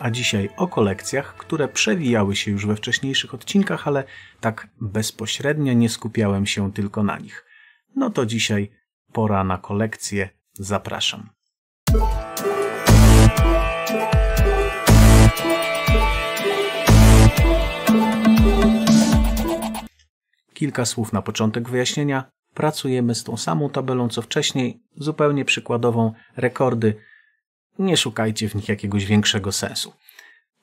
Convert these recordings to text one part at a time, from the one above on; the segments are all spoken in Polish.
a dzisiaj o kolekcjach, które przewijały się już we wcześniejszych odcinkach, ale tak bezpośrednio nie skupiałem się tylko na nich. No to dzisiaj pora na kolekcję. Zapraszam. Kilka słów na początek wyjaśnienia. Pracujemy z tą samą tabelą co wcześniej, zupełnie przykładową, rekordy nie szukajcie w nich jakiegoś większego sensu.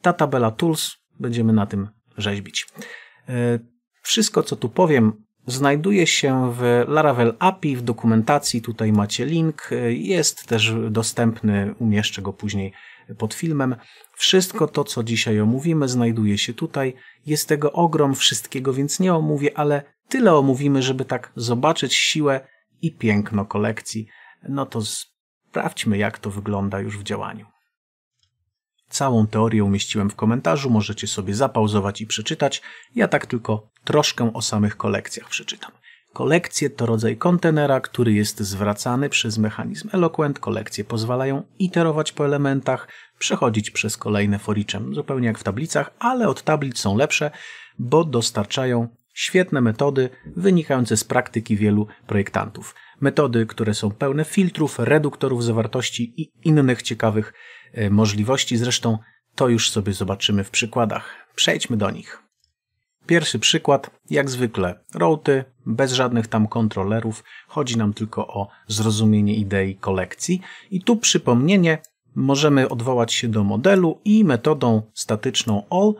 Ta tabela tools będziemy na tym rzeźbić. E, wszystko, co tu powiem, znajduje się w Laravel API, w dokumentacji, tutaj macie link, e, jest też dostępny, umieszczę go później pod filmem. Wszystko to, co dzisiaj omówimy, znajduje się tutaj. Jest tego ogrom wszystkiego, więc nie omówię, ale tyle omówimy, żeby tak zobaczyć siłę i piękno kolekcji. No to z Sprawdźmy, jak to wygląda już w działaniu. Całą teorię umieściłem w komentarzu, możecie sobie zapauzować i przeczytać. Ja tak tylko troszkę o samych kolekcjach przeczytam. Kolekcje to rodzaj kontenera, który jest zwracany przez mechanizm Eloquent. Kolekcje pozwalają iterować po elementach, przechodzić przez kolejne foriczem, zupełnie jak w tablicach, ale od tablic są lepsze, bo dostarczają świetne metody wynikające z praktyki wielu projektantów metody, które są pełne filtrów, reduktorów zawartości i innych ciekawych e, możliwości. Zresztą to już sobie zobaczymy w przykładach. Przejdźmy do nich. Pierwszy przykład, jak zwykle, routy, bez żadnych tam kontrolerów, chodzi nam tylko o zrozumienie idei kolekcji. I tu przypomnienie, możemy odwołać się do modelu i metodą statyczną all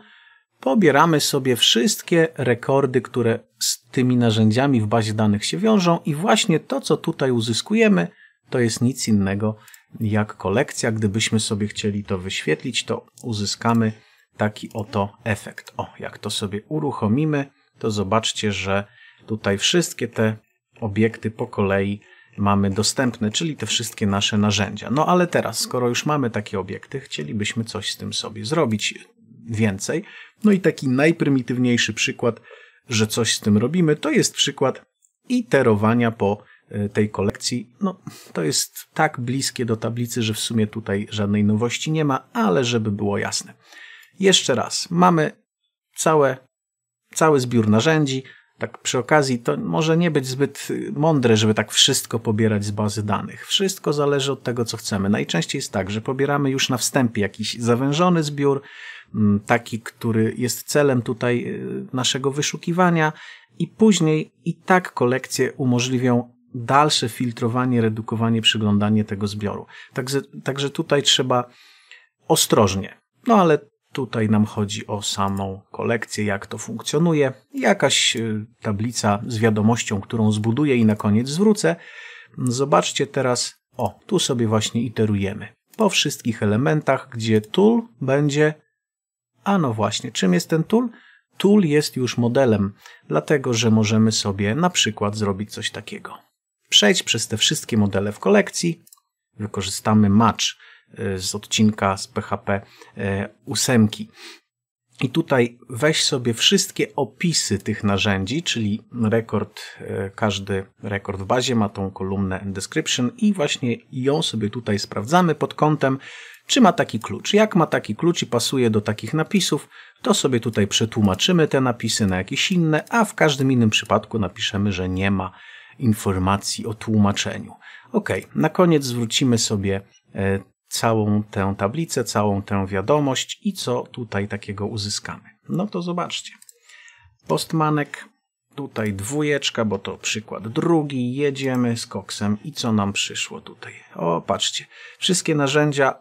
pobieramy sobie wszystkie rekordy, które z tymi narzędziami w bazie danych się wiążą i właśnie to, co tutaj uzyskujemy, to jest nic innego jak kolekcja. Gdybyśmy sobie chcieli to wyświetlić, to uzyskamy taki oto efekt. O, jak to sobie uruchomimy, to zobaczcie, że tutaj wszystkie te obiekty po kolei mamy dostępne, czyli te wszystkie nasze narzędzia. No ale teraz, skoro już mamy takie obiekty, chcielibyśmy coś z tym sobie zrobić więcej. No i taki najprymitywniejszy przykład, że coś z tym robimy, to jest przykład iterowania po e, tej kolekcji. No, to jest tak bliskie do tablicy, że w sumie tutaj żadnej nowości nie ma, ale żeby było jasne. Jeszcze raz, mamy całe, cały zbiór narzędzi, tak przy okazji, to może nie być zbyt mądre, żeby tak wszystko pobierać z bazy danych. Wszystko zależy od tego, co chcemy. Najczęściej jest tak, że pobieramy już na wstępie jakiś zawężony zbiór, mm, taki, który jest celem tutaj y, naszego wyszukiwania, i później i tak kolekcje umożliwią dalsze filtrowanie, redukowanie, przyglądanie tego zbioru. Także, także tutaj trzeba ostrożnie. No ale Tutaj nam chodzi o samą kolekcję, jak to funkcjonuje. Jakaś y, tablica z wiadomością, którą zbuduję i na koniec zwrócę. Zobaczcie teraz, o, tu sobie właśnie iterujemy. Po wszystkich elementach, gdzie tool będzie... A no właśnie, czym jest ten tool? Tool jest już modelem, dlatego że możemy sobie na przykład zrobić coś takiego. Przejdź przez te wszystkie modele w kolekcji. Wykorzystamy match Y, z odcinka z PHP 8. Y, I tutaj weź sobie wszystkie opisy tych narzędzi, czyli rekord, y, każdy rekord w bazie ma tą kolumnę description i właśnie ją sobie tutaj sprawdzamy pod kątem, czy ma taki klucz. Jak ma taki klucz i pasuje do takich napisów, to sobie tutaj przetłumaczymy te napisy na jakieś inne, a w każdym innym przypadku napiszemy, że nie ma informacji o tłumaczeniu. Ok, na koniec zwrócimy sobie całą tę tablicę, całą tę wiadomość i co tutaj takiego uzyskamy. No to zobaczcie. Postmanek, tutaj dwójeczka, bo to przykład drugi, jedziemy z koksem i co nam przyszło tutaj? O, patrzcie, wszystkie narzędzia,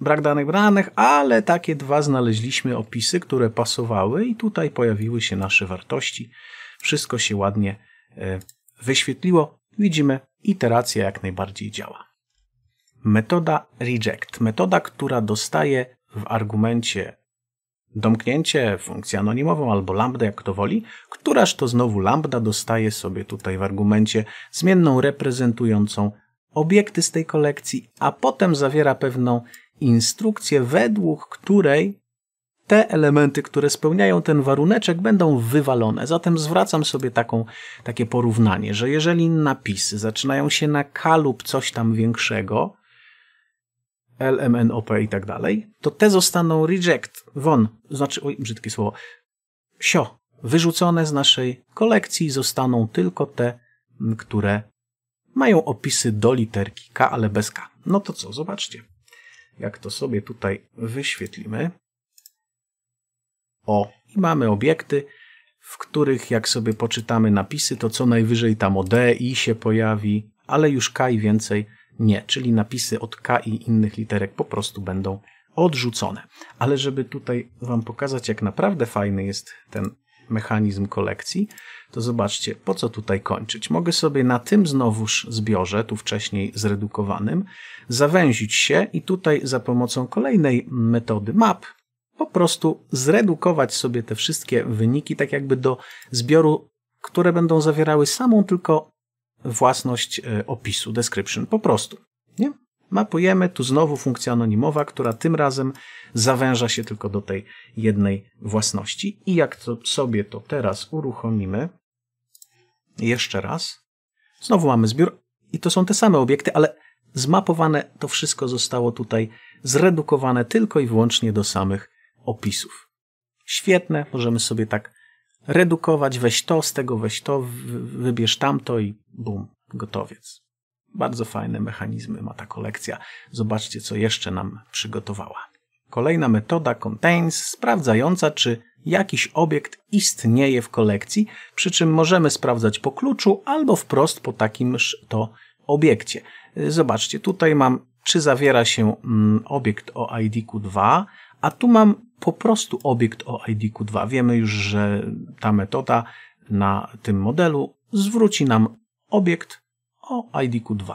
brak danych branych, ale takie dwa znaleźliśmy opisy, które pasowały i tutaj pojawiły się nasze wartości. Wszystko się ładnie e, wyświetliło. Widzimy, iteracja jak najbardziej działa metoda reject, metoda, która dostaje w argumencie domknięcie, funkcję anonimową albo lambda, jak kto woli, któraż to znowu lambda dostaje sobie tutaj w argumencie zmienną reprezentującą obiekty z tej kolekcji, a potem zawiera pewną instrukcję, według której te elementy, które spełniają ten warunek, będą wywalone. Zatem zwracam sobie taką, takie porównanie, że jeżeli napisy zaczynają się na lub coś tam większego, LMNOP i tak dalej, to te zostaną reject, won, znaczy, oj, brzydkie słowo, sio, wyrzucone z naszej kolekcji, zostaną tylko te, które mają opisy do literki K, ale bez K. No to co, zobaczcie. Jak to sobie tutaj wyświetlimy. O, i mamy obiekty, w których jak sobie poczytamy napisy, to co najwyżej tam o D, I się pojawi, ale już K i więcej nie, czyli napisy od K i innych literek po prostu będą odrzucone. Ale żeby tutaj Wam pokazać, jak naprawdę fajny jest ten mechanizm kolekcji, to zobaczcie, po co tutaj kończyć. Mogę sobie na tym znowuż zbiorze, tu wcześniej zredukowanym, zawęzić się i tutaj za pomocą kolejnej metody map po prostu zredukować sobie te wszystkie wyniki tak jakby do zbioru, które będą zawierały samą tylko własność e, opisu, description, po prostu. Nie? Mapujemy tu znowu funkcja anonimowa, która tym razem zawęża się tylko do tej jednej własności. I jak to sobie to teraz uruchomimy, jeszcze raz, znowu mamy zbiór i to są te same obiekty, ale zmapowane to wszystko zostało tutaj zredukowane tylko i wyłącznie do samych opisów. Świetne, możemy sobie tak redukować, weź to, z tego weź to, wybierz tamto i bum, gotowiec. Bardzo fajne mechanizmy ma ta kolekcja. Zobaczcie, co jeszcze nam przygotowała. Kolejna metoda contains, sprawdzająca, czy jakiś obiekt istnieje w kolekcji, przy czym możemy sprawdzać po kluczu albo wprost po takimż to obiekcie. Zobaczcie, tutaj mam, czy zawiera się mm, obiekt o ID-ku 2, a tu mam po prostu obiekt o IDQ2. Wiemy już, że ta metoda na tym modelu zwróci nam obiekt o IDQ2.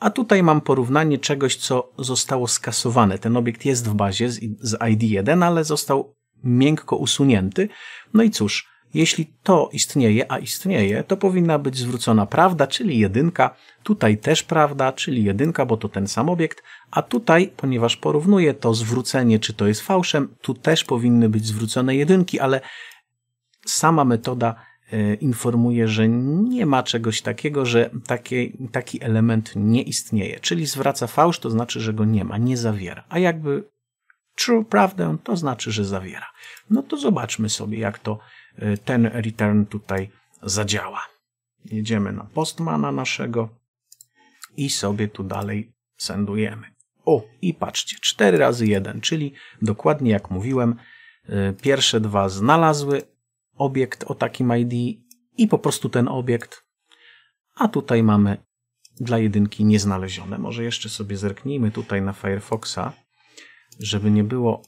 A tutaj mam porównanie czegoś, co zostało skasowane. Ten obiekt jest w bazie z ID1, ale został miękko usunięty. No i cóż, jeśli to istnieje, a istnieje, to powinna być zwrócona prawda, czyli jedynka. Tutaj też prawda, czyli jedynka, bo to ten sam obiekt, a tutaj, ponieważ porównuje to zwrócenie, czy to jest fałszem, tu też powinny być zwrócone jedynki, ale sama metoda e, informuje, że nie ma czegoś takiego, że taki, taki element nie istnieje, czyli zwraca fałsz, to znaczy, że go nie ma, nie zawiera. A jakby True prawdę to znaczy, że zawiera. No to zobaczmy sobie, jak to y, ten return tutaj zadziała. Jedziemy na postmana naszego i sobie tu dalej sendujemy. O, i patrzcie, 4 razy 1, czyli dokładnie jak mówiłem, y, pierwsze dwa znalazły obiekt o takim ID i po prostu ten obiekt, a tutaj mamy dla jedynki nieznalezione. Może jeszcze sobie zerknijmy tutaj na Firefoxa, żeby nie było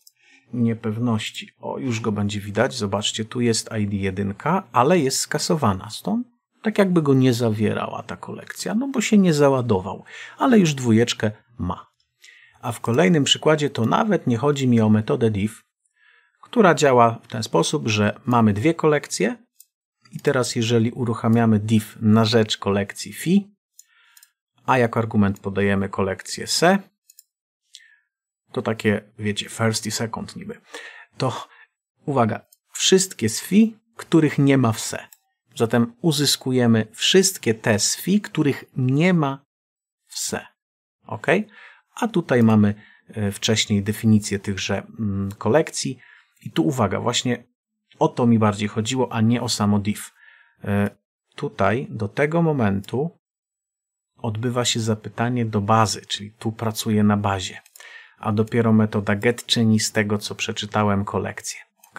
niepewności. O, już go będzie widać. Zobaczcie, tu jest ID 1, ale jest skasowana. Stąd tak jakby go nie zawierała ta kolekcja, no bo się nie załadował, ale już dwójeczkę ma. A w kolejnym przykładzie to nawet nie chodzi mi o metodę div, która działa w ten sposób, że mamy dwie kolekcje i teraz jeżeli uruchamiamy div na rzecz kolekcji fi, a jako argument podajemy kolekcję se, to takie, wiecie, first i second niby, to uwaga, wszystkie sfi, których nie ma w se. Zatem uzyskujemy wszystkie te sfi, których nie ma w se. Ok? A tutaj mamy e, wcześniej definicję tychże mm, kolekcji. I tu uwaga, właśnie o to mi bardziej chodziło, a nie o samo div. E, tutaj do tego momentu odbywa się zapytanie do bazy, czyli tu pracuję na bazie a dopiero metoda get czyni z tego, co przeczytałem, kolekcję. Ok?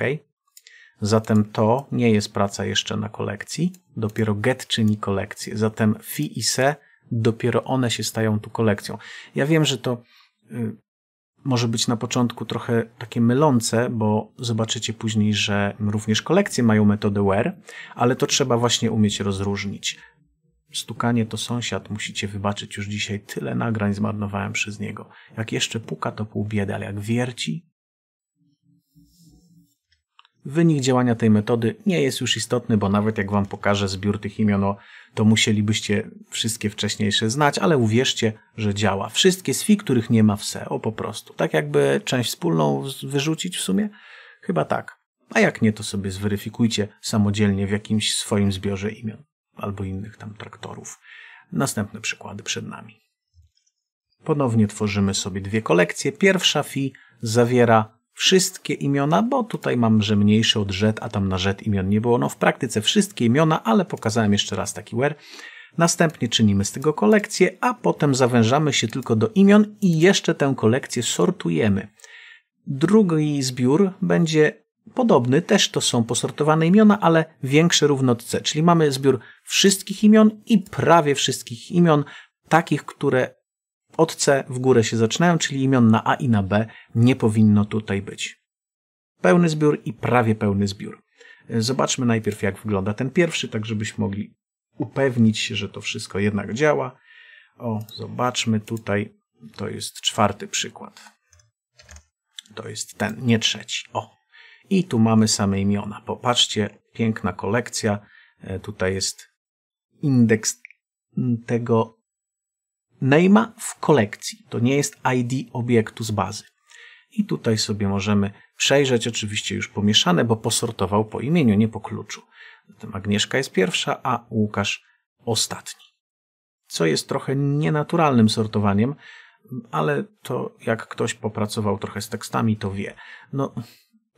Zatem to nie jest praca jeszcze na kolekcji, dopiero get czyni kolekcję. Zatem fi i se, dopiero one się stają tu kolekcją. Ja wiem, że to y, może być na początku trochę takie mylące, bo zobaczycie później, że również kolekcje mają metodę where, ale to trzeba właśnie umieć rozróżnić. Stukanie to sąsiad, musicie wybaczyć już dzisiaj tyle nagrań zmarnowałem przez niego. Jak jeszcze puka, to pół biedy, ale jak wierci... Wynik działania tej metody nie jest już istotny, bo nawet jak wam pokażę zbiór tych imion, to musielibyście wszystkie wcześniejsze znać, ale uwierzcie, że działa. Wszystkie z których nie ma w SEO po prostu. Tak jakby część wspólną wyrzucić w sumie? Chyba tak. A jak nie, to sobie zweryfikujcie samodzielnie w jakimś swoim zbiorze imion albo innych tam traktorów. Następne przykłady przed nami. Ponownie tworzymy sobie dwie kolekcje. Pierwsza fi zawiera wszystkie imiona, bo tutaj mam, że mniejsze od rzet, a tam na rzet imion nie było. No w praktyce wszystkie imiona, ale pokazałem jeszcze raz taki where. Następnie czynimy z tego kolekcję, a potem zawężamy się tylko do imion i jeszcze tę kolekcję sortujemy. Drugi zbiór będzie podobny, też to są posortowane imiona, ale większe równo C, czyli mamy zbiór wszystkich imion i prawie wszystkich imion, takich, które od C w górę się zaczynają, czyli imion na A i na B nie powinno tutaj być. Pełny zbiór i prawie pełny zbiór. Zobaczmy najpierw, jak wygląda ten pierwszy, tak żebyśmy mogli upewnić się, że to wszystko jednak działa. O, zobaczmy tutaj, to jest czwarty przykład. To jest ten, nie trzeci. O, i tu mamy same imiona. Popatrzcie, piękna kolekcja. E, tutaj jest indeks tego name'a w kolekcji. To nie jest ID obiektu z bazy. I tutaj sobie możemy przejrzeć, oczywiście już pomieszane, bo posortował po imieniu, nie po kluczu. Zatem Agnieszka jest pierwsza, a Łukasz ostatni. Co jest trochę nienaturalnym sortowaniem, ale to jak ktoś popracował trochę z tekstami, to wie. No,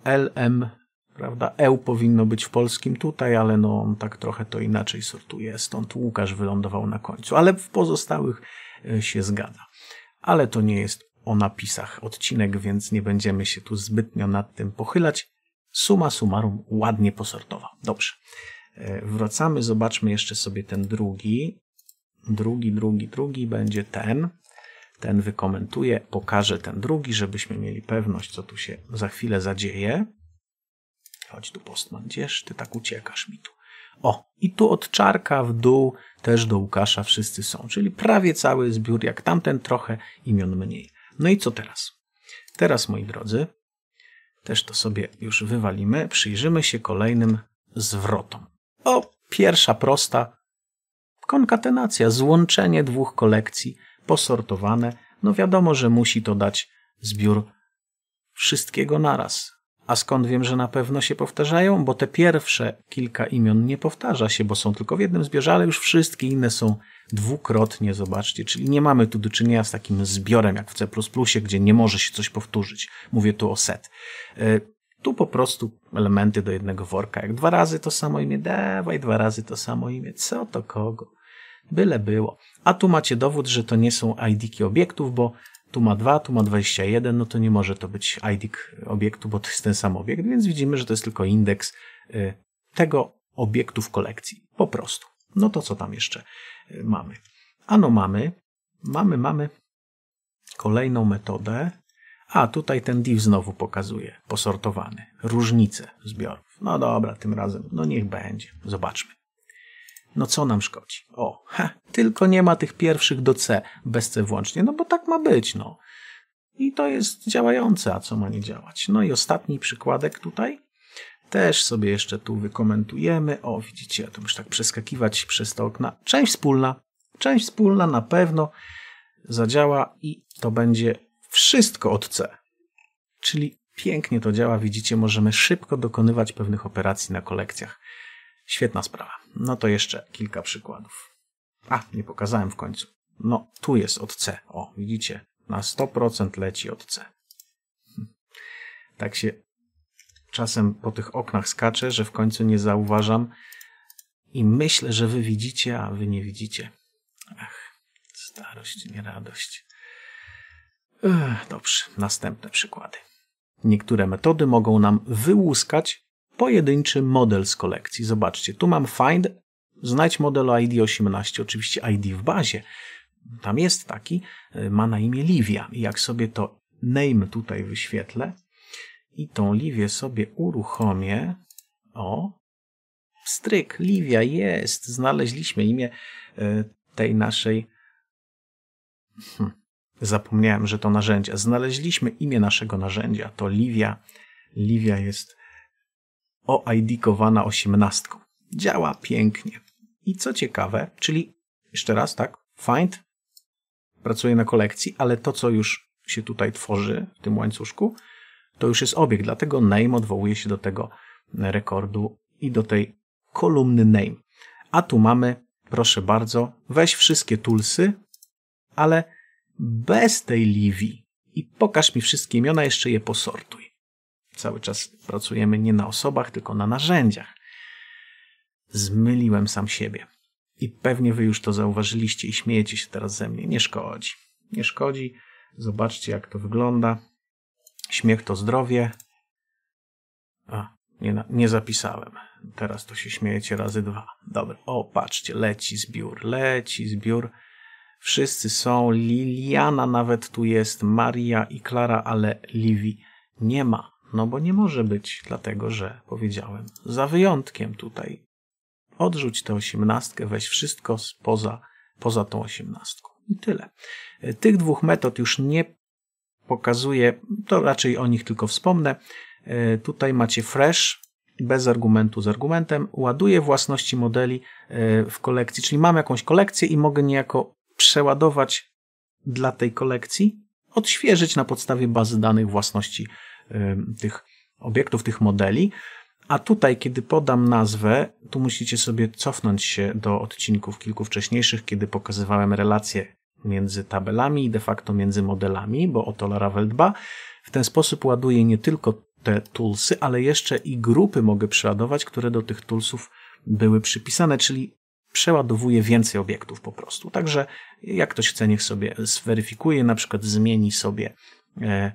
LM, prawda? EU powinno być w polskim tutaj, ale no on tak trochę to inaczej sortuje, stąd Łukasz wylądował na końcu, ale w pozostałych e, się zgadza. Ale to nie jest o napisach odcinek, więc nie będziemy się tu zbytnio nad tym pochylać. Suma summarum ładnie posortował. Dobrze. E, wracamy, zobaczmy jeszcze sobie ten drugi. Drugi, drugi, drugi będzie ten ten wykomentuje, pokaże ten drugi, żebyśmy mieli pewność, co tu się za chwilę zadzieje. Chodź tu, Postman, gdzież ty tak uciekasz mi tu? O, i tu od czarka w dół też do Łukasza wszyscy są, czyli prawie cały zbiór, jak tamten trochę imion mniej. No i co teraz? Teraz, moi drodzy, też to sobie już wywalimy, przyjrzymy się kolejnym zwrotom. O, pierwsza prosta konkatenacja, złączenie dwóch kolekcji – posortowane. No wiadomo, że musi to dać zbiór wszystkiego naraz. A skąd wiem, że na pewno się powtarzają? Bo te pierwsze kilka imion nie powtarza się, bo są tylko w jednym zbiorze, ale już wszystkie inne są dwukrotnie, zobaczcie. Czyli nie mamy tu do czynienia z takim zbiorem jak w C++, gdzie nie może się coś powtórzyć. Mówię tu o set. E, tu po prostu elementy do jednego worka. Jak dwa razy to samo imię, dawaj dwa razy to samo imię. Co to kogo? Byle było. A tu macie dowód, że to nie są id obiektów, bo tu ma 2, tu ma 21, no to nie może to być id obiektu, bo to jest ten sam obiekt, więc widzimy, że to jest tylko indeks y, tego obiektu w kolekcji. Po prostu. No to co tam jeszcze y, mamy? Ano mamy, mamy, mamy kolejną metodę. A, tutaj ten div znowu pokazuje, posortowany. Różnice zbiorów. No dobra, tym razem, no niech będzie. Zobaczmy. No co nam szkodzi? O, ha, tylko nie ma tych pierwszych do C, bez C włącznie, no bo tak ma być, no. I to jest działające, a co ma nie działać. No i ostatni przykładek tutaj. Też sobie jeszcze tu wykomentujemy. O, widzicie, ja tu muszę tak przeskakiwać przez te okna. Część wspólna. Część wspólna na pewno zadziała i to będzie wszystko od C. Czyli pięknie to działa. Widzicie, możemy szybko dokonywać pewnych operacji na kolekcjach. Świetna sprawa. No to jeszcze kilka przykładów. A, nie pokazałem w końcu. No, tu jest od C. O, widzicie? Na 100% leci od C. Hm. Tak się czasem po tych oknach skaczę, że w końcu nie zauważam i myślę, że wy widzicie, a wy nie widzicie. Ach, starość, nie radość. Ech, dobrze, następne przykłady. Niektóre metody mogą nam wyłuskać pojedynczy model z kolekcji. Zobaczcie, tu mam find, znajdź model o ID 18, oczywiście ID w bazie. Tam jest taki, e, ma na imię Livia. I jak sobie to name tutaj wyświetlę i tą Livię sobie uruchomię, o, stryk, Livia jest, znaleźliśmy imię e, tej naszej hmm. zapomniałem, że to narzędzia. Znaleźliśmy imię naszego narzędzia, to Livia. Livia jest OID-kowana osiemnastką. Działa pięknie. I co ciekawe, czyli jeszcze raz tak, find pracuje na kolekcji, ale to, co już się tutaj tworzy w tym łańcuszku, to już jest obiekt, dlatego name odwołuje się do tego rekordu i do tej kolumny name. A tu mamy, proszę bardzo, weź wszystkie tulsy, ale bez tej livi i pokaż mi wszystkie imiona, jeszcze je posortuj cały czas pracujemy nie na osobach, tylko na narzędziach. Zmyliłem sam siebie. I pewnie wy już to zauważyliście i śmiejecie się teraz ze mnie. Nie szkodzi. Nie szkodzi. Zobaczcie, jak to wygląda. Śmiech to zdrowie. A, nie, nie zapisałem. Teraz to się śmiejecie razy dwa. Dobra. O, patrzcie, leci zbiór, leci zbiór. Wszyscy są. Liliana nawet tu jest, Maria i Klara, ale Livi nie ma. No bo nie może być, dlatego że powiedziałem. Za wyjątkiem tutaj. Odrzuć tę osiemnastkę, weź wszystko spoza, poza tą osiemnastką. I tyle. Tych dwóch metod już nie pokazuję, to raczej o nich tylko wspomnę. E, tutaj macie fresh, bez argumentu z argumentem, ładuję własności modeli e, w kolekcji, czyli mam jakąś kolekcję i mogę niejako przeładować dla tej kolekcji, odświeżyć na podstawie bazy danych własności tych obiektów, tych modeli. A tutaj, kiedy podam nazwę, tu musicie sobie cofnąć się do odcinków kilku wcześniejszych, kiedy pokazywałem relacje między tabelami i de facto między modelami, bo o to Laravel dba. W ten sposób ładuję nie tylko te toolsy, ale jeszcze i grupy mogę przeładować, które do tych toolsów były przypisane, czyli przeładowuje więcej obiektów po prostu. Także jak ktoś chce, niech sobie zweryfikuje, na przykład zmieni sobie e,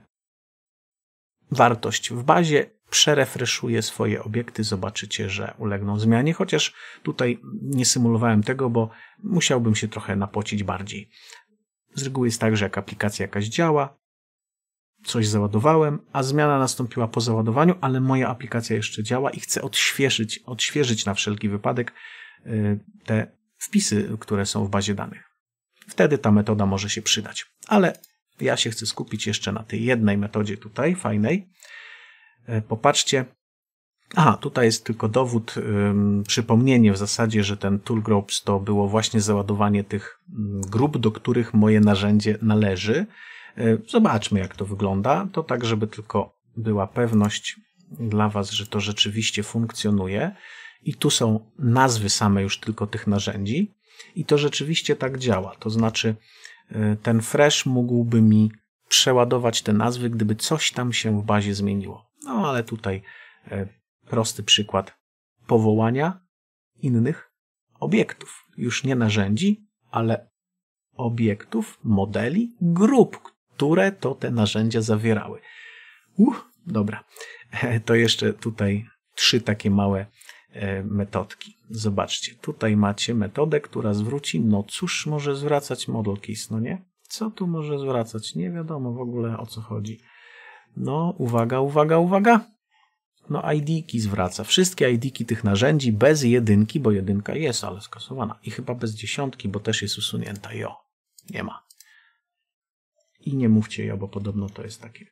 wartość w bazie, przerefreszuje swoje obiekty, zobaczycie, że ulegną zmianie, chociaż tutaj nie symulowałem tego, bo musiałbym się trochę napocić bardziej. Z reguły jest tak, że jak aplikacja jakaś działa, coś załadowałem, a zmiana nastąpiła po załadowaniu, ale moja aplikacja jeszcze działa i chcę odświeżyć, odświeżyć na wszelki wypadek y, te wpisy, które są w bazie danych. Wtedy ta metoda może się przydać, ale ja się chcę skupić jeszcze na tej jednej metodzie tutaj, fajnej. E, popatrzcie. Aha, tutaj jest tylko dowód, przypomnienie w zasadzie, że ten tool groups to było właśnie załadowanie tych mm, grup, do których moje narzędzie należy. E, zobaczmy, jak to wygląda. To tak, żeby tylko była pewność dla Was, że to rzeczywiście funkcjonuje. I tu są nazwy same już tylko tych narzędzi. I to rzeczywiście tak działa. To znaczy, Y, ten fresh mógłby mi przeładować te nazwy, gdyby coś tam się w bazie zmieniło. No ale tutaj y, prosty przykład powołania innych obiektów. Już nie narzędzi, ale obiektów, modeli, grup, które to te narzędzia zawierały. Uff, dobra. To jeszcze tutaj trzy takie małe E, metodki. Zobaczcie, tutaj macie metodę, która zwróci, no cóż może zwracać model case, no nie? Co tu może zwracać? Nie wiadomo w ogóle o co chodzi. No, uwaga, uwaga, uwaga. No, ID-ki zwraca. Wszystkie ID-ki tych narzędzi bez jedynki, bo jedynka jest, ale skasowana. I chyba bez dziesiątki, bo też jest usunięta. Jo, nie ma. I nie mówcie jo, bo podobno to jest takie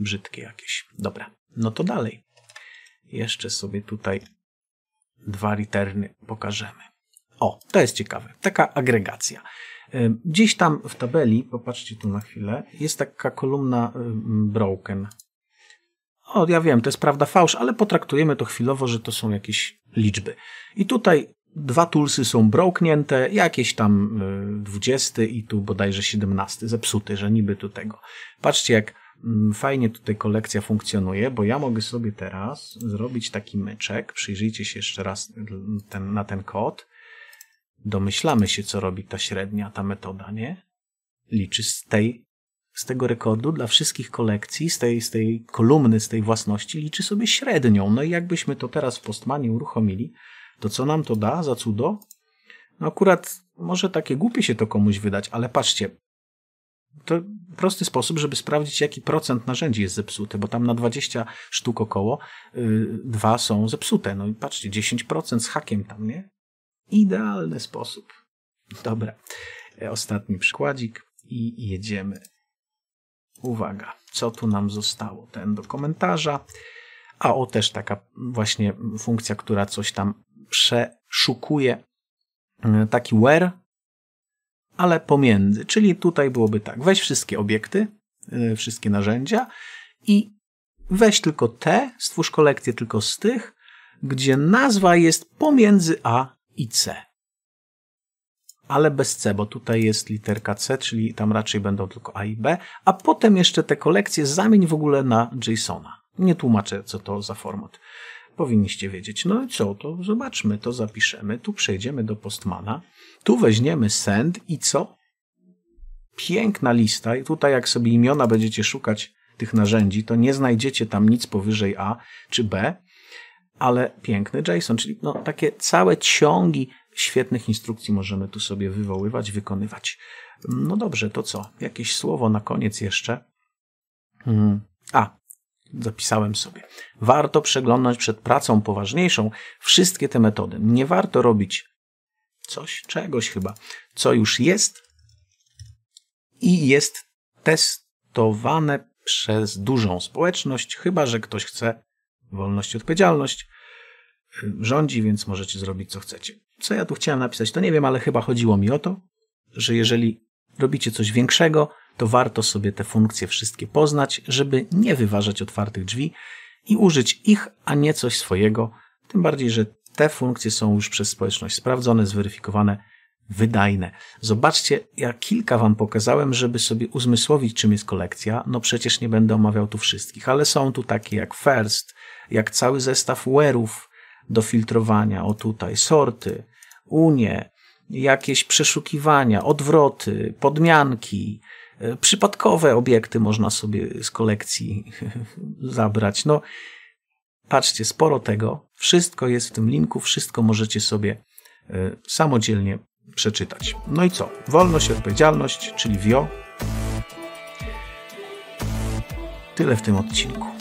brzydkie jakieś. Dobra, no to dalej jeszcze sobie tutaj dwa literny pokażemy. O, to jest ciekawe. Taka agregacja. Gdzieś tam w tabeli, popatrzcie tu na chwilę, jest taka kolumna broken. O, ja wiem, to jest prawda fałsz, ale potraktujemy to chwilowo, że to są jakieś liczby. I tutaj dwa tulsy są broknięte jakieś tam 20 e, i tu bodajże 17, zepsuty, że niby tu tego. Patrzcie, jak Mm, fajnie tutaj kolekcja funkcjonuje, bo ja mogę sobie teraz zrobić taki meczek. Przyjrzyjcie się jeszcze raz ten, na ten kod. Domyślamy się, co robi ta średnia, ta metoda, nie? Liczy z tej z tego rekordu dla wszystkich kolekcji, z tej, z tej kolumny, z tej własności, liczy sobie średnią. No i jakbyśmy to teraz w Postmanie uruchomili, to co nam to da za cudo? No akurat może takie głupie się to komuś wydać, ale patrzcie, to prosty sposób, żeby sprawdzić, jaki procent narzędzi jest zepsute, bo tam na 20 sztuk około yy, dwa są zepsute. No i patrzcie, 10% z hakiem tam, nie? Idealny sposób. Dobra. E, ostatni przykładzik i jedziemy. Uwaga, co tu nam zostało? Ten do komentarza. A o też taka właśnie funkcja, która coś tam przeszukuje. E, taki where ale pomiędzy. Czyli tutaj byłoby tak, weź wszystkie obiekty, y, wszystkie narzędzia i weź tylko te, stwórz kolekcję tylko z tych, gdzie nazwa jest pomiędzy A i C. Ale bez C, bo tutaj jest literka C, czyli tam raczej będą tylko A i B, a potem jeszcze te kolekcje zamień w ogóle na JSONa. Nie tłumaczę, co to za format powinniście wiedzieć. No i co, to zobaczmy, to zapiszemy, tu przejdziemy do Postmana, tu weźmiemy send i co? Piękna lista i tutaj jak sobie imiona będziecie szukać tych narzędzi, to nie znajdziecie tam nic powyżej A czy B, ale piękny JSON, czyli no, takie całe ciągi świetnych instrukcji możemy tu sobie wywoływać, wykonywać. No dobrze, to co? Jakieś słowo na koniec jeszcze. Hmm. A, zapisałem sobie. Warto przeglądać przed pracą poważniejszą wszystkie te metody. Nie warto robić coś, czegoś chyba, co już jest i jest testowane przez dużą społeczność, chyba że ktoś chce wolność i odpowiedzialność. Y, rządzi, więc możecie zrobić co chcecie. Co ja tu chciałem napisać, to nie wiem, ale chyba chodziło mi o to, że jeżeli robicie coś większego, to warto sobie te funkcje wszystkie poznać, żeby nie wyważać otwartych drzwi i użyć ich, a nie coś swojego. Tym bardziej, że te funkcje są już przez społeczność sprawdzone, zweryfikowane, wydajne. Zobaczcie, ja kilka Wam pokazałem, żeby sobie uzmysłowić, czym jest kolekcja. No przecież nie będę omawiał tu wszystkich, ale są tu takie jak First, jak cały zestaw ware'ów do filtrowania, o tutaj, sorty, unie, jakieś przeszukiwania, odwroty, podmianki, E, przypadkowe obiekty można sobie z kolekcji zabrać. No, patrzcie, sporo tego. Wszystko jest w tym linku, wszystko możecie sobie e, samodzielnie przeczytać. No i co? Wolność, odpowiedzialność, czyli WIO. Tyle w tym odcinku.